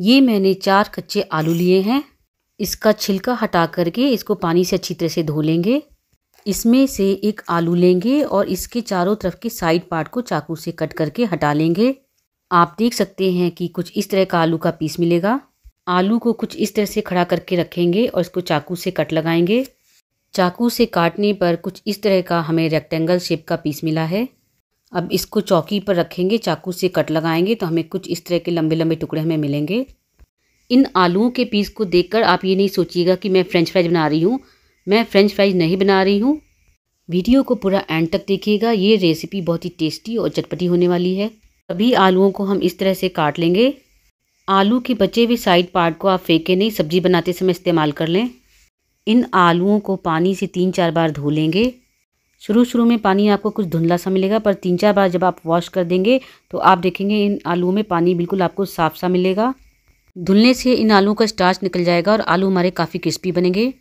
ये मैंने चार कच्चे आलू लिए हैं इसका छिलका हटा करके इसको पानी से अच्छी तरह से धो लेंगे इसमें से एक आलू लेंगे और इसके चारों तरफ के साइड पार्ट को चाकू से कट करके हटा लेंगे आप देख सकते हैं कि कुछ इस तरह का आलू का पीस मिलेगा आलू को कुछ इस तरह से खड़ा करके रखेंगे और इसको चाकू से कट लगाएंगे चाकू से काटने पर कुछ इस तरह का हमें रेक्टेंगल शेप का पीस मिला है अब इसको चौकी पर रखेंगे चाकू से कट लगाएंगे तो हमें कुछ इस तरह के लंबे लंबे टुकड़े हमें मिलेंगे इन आलूओं के पीस को देखकर आप ये नहीं सोचिएगा कि मैं फ्रेंच फ्राइज बना रही हूँ मैं फ्रेंच फ्राइज नहीं बना रही हूँ वीडियो को पूरा एंड तक देखिएगा ये रेसिपी बहुत ही टेस्टी और चटपटी होने वाली है सभी आलूओं को हम इस तरह से काट लेंगे आलू के बचे हुए साइड पार्ट को आप फेंके नहीं सब्जी बनाते समय इस्तेमाल कर लें इन आलूओं को पानी से तीन चार बार धो लेंगे शुरू शुरू में पानी आपको कुछ धुंधला सा मिलेगा पर तीन चार बार जब आप वॉश कर देंगे तो आप देखेंगे इन आलुओं में पानी बिल्कुल आपको साफ सा मिलेगा धुलने से इन आलुओं का स्टार्च निकल जाएगा और आलू हमारे काफ़ी क्रिस्पी बनेंगे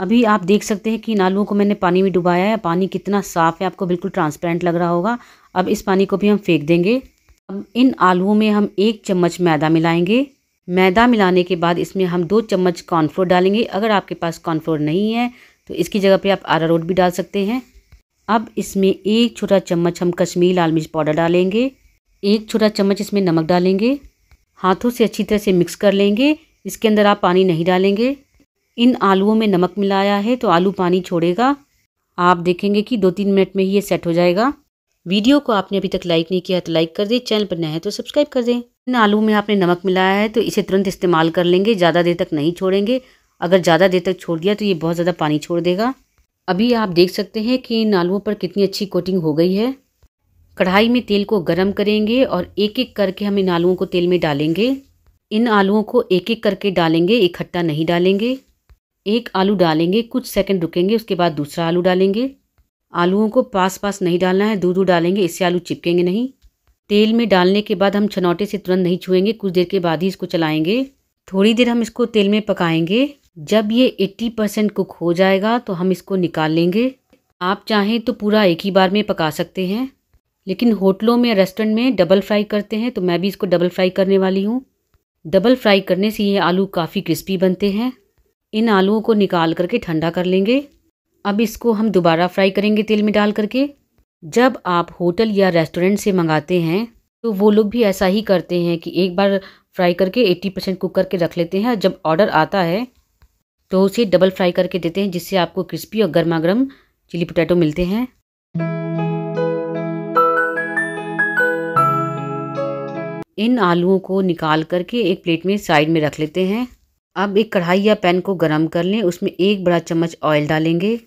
अभी आप देख सकते हैं कि इन आलुओं को मैंने पानी में डुबाया है पानी कितना साफ़ है आपको बिल्कुल ट्रांसपेरेंट लग रहा होगा अब इस पानी को भी हम फेंक देंगे अब इन आलुओं में हम एक चम्मच मैदा मिलाएंगे मैदा मिलाने के बाद इसमें हम दो चम्मच कॉर्नफ्लोर डालेंगे अगर आपके पास कॉर्नफ्लोर नहीं है तो इसकी जगह पर आप आरा रोट भी डाल सकते हैं अब इसमें एक छोटा चम्मच हम कश्मीरी लाल मिर्च पाउडर डालेंगे एक छोटा चम्मच इसमें नमक डालेंगे हाथों से अच्छी तरह से मिक्स कर लेंगे इसके अंदर आप पानी नहीं डालेंगे इन आलूओं में नमक मिलाया है तो आलू पानी छोड़ेगा आप देखेंगे कि दो तीन मिनट में ही ये सेट हो जाएगा वीडियो को आपने अभी तक लाइक नहीं किया तो लाइक कर दें चैनल पर नया है तो सब्सक्राइब कर दें इन आलू में आपने नमक मिलाया है तो इसे तुरंत इस्तेमाल कर लेंगे ज़्यादा देर तक नहीं छोड़ेंगे अगर ज़्यादा देर तक छोड़ दिया तो ये बहुत ज़्यादा पानी छोड़ देगा अभी आप देख सकते हैं कि इन आलुओं पर कितनी अच्छी कोटिंग हो गई है कढ़ाई में तेल को गर्म करेंगे और एक एक करके हम इन आलुओं को तेल में डालेंगे इन आलुओं को एक एक करके डालेंगे इकट्ठा नहीं डालेंगे एक आलू डालेंगे कुछ सेकंड रुकेंगे उसके बाद दूसरा आलू डालेंगे आलुओं को पास पास नहीं डालना है दूर दूर डालेंगे इससे आलू चिपकेंगे नहीं तेल में डालने के बाद हम छनौटे से तुरंत नहीं छुएंगे कुछ देर के बाद ही इसको चलाएंगे थोड़ी देर हम इसको तेल में पकाएंगे जब ये 80 परसेंट कुक हो जाएगा तो हम इसको निकाल लेंगे आप चाहें तो पूरा एक ही बार में पका सकते हैं लेकिन होटलों में रेस्टोरेंट में डबल फ्राई करते हैं तो मैं भी इसको डबल फ्राई करने वाली हूँ डबल फ्राई करने से ये आलू काफ़ी क्रिस्पी बनते हैं इन आलूओं को निकाल करके ठंडा कर लेंगे अब इसको हम दोबारा फ्राई करेंगे तेल में डाल करके जब आप होटल या रेस्टोरेंट से मंगाते हैं तो वो लोग भी ऐसा ही करते हैं कि एक बार फ्राई करके 80 परसेंट कुक करके रख लेते हैं जब ऑर्डर आता है तो उसे डबल फ्राई करके देते हैं जिससे आपको क्रिस्पी और गर्मा गर्म चिली पोटैटो मिलते हैं इन आलूओं को निकाल करके एक प्लेट में साइड में रख लेते हैं अब एक कढ़ाई या पैन को गरम कर लें उसमें एक बड़ा चम्मच ऑयल डालेंगे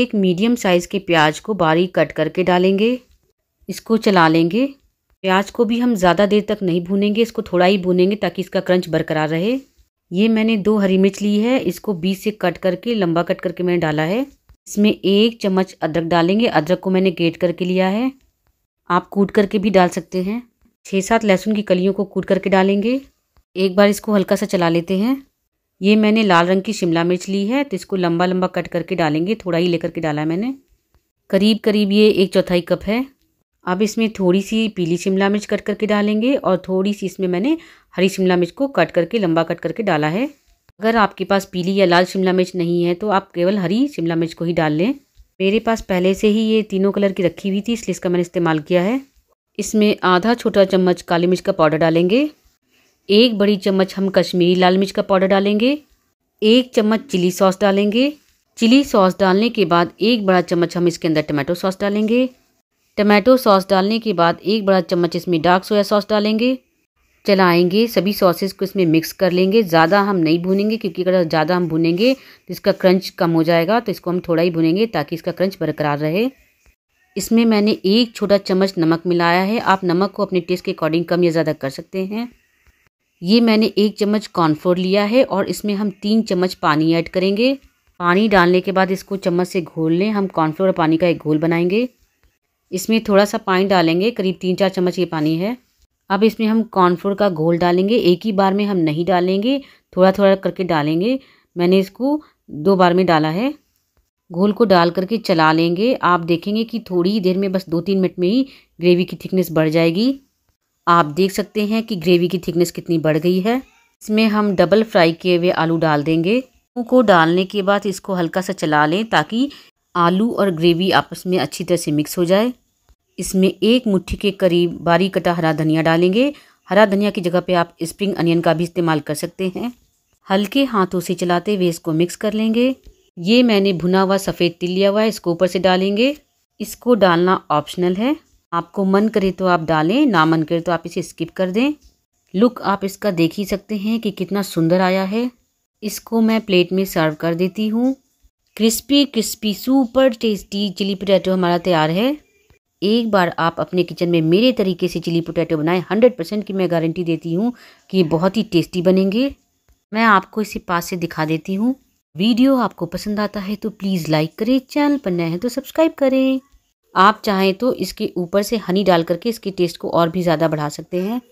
एक मीडियम साइज़ के प्याज को बारीक कट करके डालेंगे इसको चला लेंगे प्याज को भी हम ज़्यादा देर तक नहीं भूनेंगे इसको थोड़ा ही भूनेंगे ताकि इसका क्रंच बरकरार रहे ये मैंने दो हरी मिर्च ली है इसको बीच से कट करके लंबा कट करके मैंने डाला है इसमें एक चम्मच अदरक डालेंगे अदरक को मैंने गेट करके लिया है आप कूट करके भी डाल सकते हैं छः सात लहसुन की कलियों को कूट करके डालेंगे एक बार इसको हल्का सा चला लेते हैं ये मैंने लाल रंग की शिमला मिर्च ली है तो इसको लंबा लंबा कट करके डालेंगे थोड़ा ही लेकर के डाला है मैंने करीब करीब ये एक चौथाई कप है अब इसमें थोड़ी सी पीली शिमला मिर्च कट करके डालेंगे और थोड़ी सी इसमें मैंने हरी शिमला मिर्च को कट करके लंबा कट करके डाला है अगर आपके पास पीली या लाल शिमला मिर्च नहीं है तो आप केवल हरी शिमला मिर्च को ही डाल लें मेरे पास पहले से ही ये तीनों कलर की रखी हुई थी इसलिए इसका मैंने इस्तेमाल किया है इसमें आधा छोटा चम्मच काली मिर्च का पाउडर डालेंगे एक बड़ी चम्मच हम कश्मीरी लाल मिर्च का पाउडर डालेंगे एक चम्मच चिली सॉस डालेंगे चिली सॉस डालने के बाद एक बड़ा चम्मच हम इसके अंदर टमाटो सॉस डालेंगे टमाटो सॉस डालने के बाद एक बड़ा चम्मच इसमें डार्क सोया सॉस डालेंगे चलाएंगे सभी सॉसेस को इसमें मिक्स कर लेंगे ज़्यादा हम नहीं भूनेंगे क्योंकि अगर ज़्यादा हम भूनेंगे तो इसका क्रंच कम हो जाएगा तो इसको हम थोड़ा ही भूनेंगे ताकि इसका क्रंच बरकरार रहे इसमें मैंने एक छोटा चम्मच नमक मिलाया है आप नमक को अपने टेस्ट के अकॉर्डिंग कम या ज़्यादा कर सकते हैं ये मैंने एक चम्मच कॉर्नफ्लोर लिया है और इसमें हम तीन चम्मच पानी ऐड करेंगे पानी डालने के बाद इसको चम्मच से घोल लें हम कॉर्नफ्लोर और पानी का एक घोल बनाएंगे इसमें थोड़ा सा पानी डालेंगे करीब तीन चार चम्मच ये पानी है अब इसमें हम कॉर्नफ्लोर का घोल डालेंगे एक ही बार में हम नहीं डालेंगे थोड़ा थोड़ा करके डालेंगे मैंने इसको दो बार में डाला है घोल को डाल करके चला लेंगे आप देखेंगे कि थोड़ी ही देर में बस दो तीन मिनट में ही ग्रेवी की थिकनेस बढ़ जाएगी आप देख सकते हैं कि ग्रेवी की थिकनेस कितनी बढ़ गई है इसमें हम डबल फ्राई किए हुए आलू डाल देंगे को डालने के बाद इसको हल्का सा चला लें ताकि आलू और ग्रेवी आपस में अच्छी तरह से मिक्स हो जाए इसमें एक मुट्ठी के करीब बारीक कटा हरा धनिया डालेंगे हरा धनिया की जगह पे आप स्प्रिंग अनियन का भी इस्तेमाल कर सकते हैं हल्के हाथों से चलाते हुए इसको मिक्स कर लेंगे ये मैंने भुना हुआ सफ़ेद तिल लिया हुआ है इसको ऊपर से डालेंगे इसको डालना ऑप्शनल है आपको मन करे तो आप डालें ना मन करे तो आप इसे स्किप कर दें लुक आप इसका देख ही सकते हैं कि कितना सुंदर आया है इसको मैं प्लेट में सर्व कर देती हूँ crispy crispy super tasty chilli potato हमारा तैयार है एक बार आप अपने किचन में मेरे तरीके से चिली पोटैटो बनाएं हंड्रेड परसेंट की मैं गारंटी देती हूँ कि ये बहुत ही टेस्टी बनेंगे मैं आपको इसे पास से दिखा देती हूँ वीडियो आपको पसंद आता है तो प्लीज़ लाइक करें चैनल पर नए हैं तो सब्सक्राइब करें आप चाहें तो इसके ऊपर से हनी डाल करके इसके टेस्ट को और भी ज़्यादा बढ़ा सकते हैं